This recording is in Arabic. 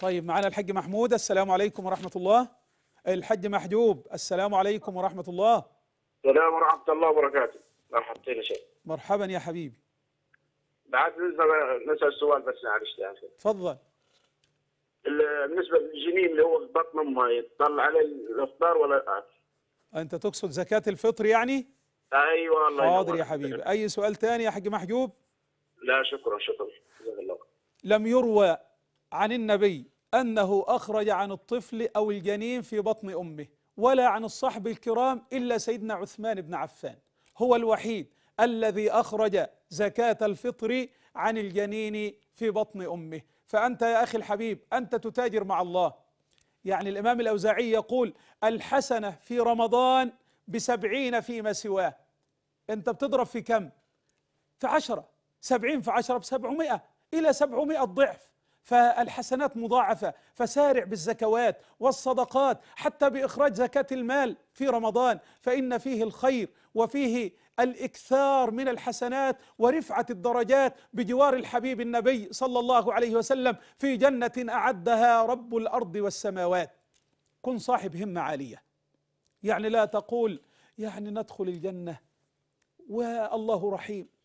طيب معنا الحاج محمود السلام عليكم ورحمة الله الحاج محجوب السلام عليكم ورحمة الله السلام ورحمة الله وبركاته مرحبتين يا شيخ مرحبا يا حبيبي بعد نسأل سؤال بس معلش يا أخي تفضل بالنسبة للجنين اللي هو في بطن أمه يطلع على الإفطار ولا الأكل أنت تقصد زكاة الفطر يعني؟ أيوة الله حاضر يا حبيبي أي سؤال ثاني يا حاج محجوب؟ لا شكرا شكرا لم يروى عن النبي أنه أخرج عن الطفل أو الجنين في بطن أمه ولا عن الصحب الكرام إلا سيدنا عثمان بن عفان هو الوحيد الذي أخرج زكاة الفطر عن الجنين في بطن أمه فأنت يا أخي الحبيب أنت تتاجر مع الله يعني الإمام الأوزاعي يقول الحسنة في رمضان بسبعين فيما سواه أنت بتضرب في كم؟ في عشرة سبعين في عشرة بسبعمائة إلى سبعمائة ضعف فالحسنات مضاعفة فسارع بالزكوات والصدقات حتى بإخراج زكاة المال في رمضان فإن فيه الخير وفيه الاكثار من الحسنات ورفعه الدرجات بجوار الحبيب النبي صلى الله عليه وسلم في جنه اعدها رب الارض والسماوات كن صاحب همه عاليه يعني لا تقول يعني ندخل الجنه والله رحيم